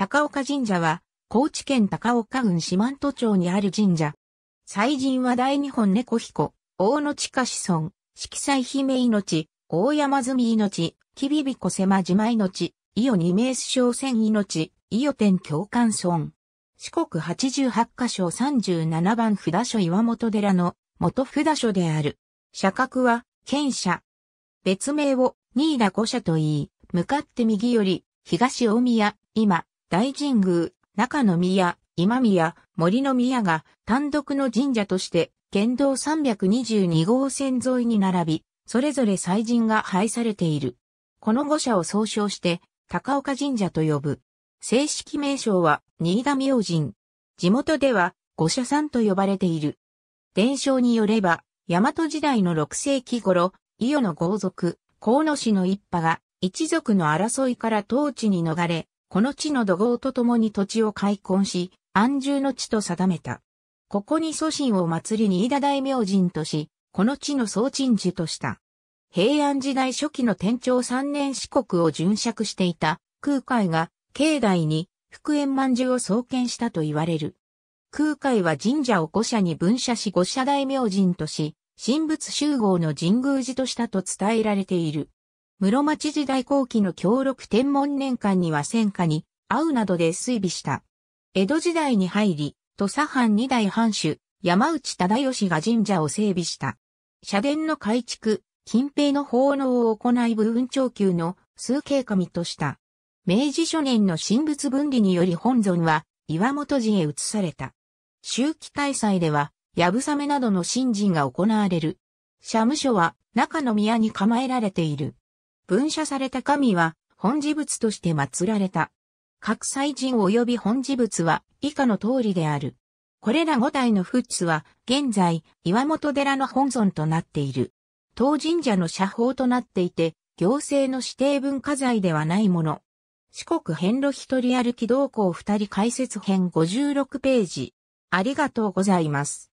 高岡神社は、高知県高岡郡四万十町にある神社。祭神は大日本猫彦、大野地下子孫、色彩姫命、大山積命、きびびこせまじま命、伊予二名相戦命、伊予天教官村。四国八十八箇所三十七番札所岩本寺の元札所である。社格は、県社。別名を、新田五社と言い、向かって右より、東大宮、今、大神宮、中の宮、今宮、森の宮が単独の神社として、県道322号線沿いに並び、それぞれ祭神が配されている。この五社を総称して、高岡神社と呼ぶ。正式名称は、新田明神。地元では、五社さんと呼ばれている。伝承によれば、大和時代の6世紀頃、伊予の豪族、河野氏の一派が、一族の争いから統治に逃れ、この地の土豪と共に土地を開墾し、安住の地と定めた。ここに祖神を祭りに伊田大明神とし、この地の総鎮寺とした。平安時代初期の天長三年四国を巡借していた空海が境内に福円満寿を創建したと言われる。空海は神社を五社に分社し五社大明神とし、神仏集合の神宮寺としたと伝えられている。室町時代後期の協力天文年間には戦火に、会うなどで衰備した。江戸時代に入り、土佐藩二代藩主、山内忠義が神社を整備した。社殿の改築、近平の奉納を行い部分長級の数形神とした。明治初年の神仏分離により本尊は岩本寺へ移された。秋季大祭では、やぶさめなどの神人が行われる。社務所は中の宮に構えられている。分社された神は、本事物として祀られた。各祭神及び本事物は、以下の通りである。これら五体の仏は、現在、岩本寺の本尊となっている。当神社の社宝となっていて、行政の指定文化財ではないもの。四国遍路一人歩き同行二人解説編56ページ。ありがとうございます。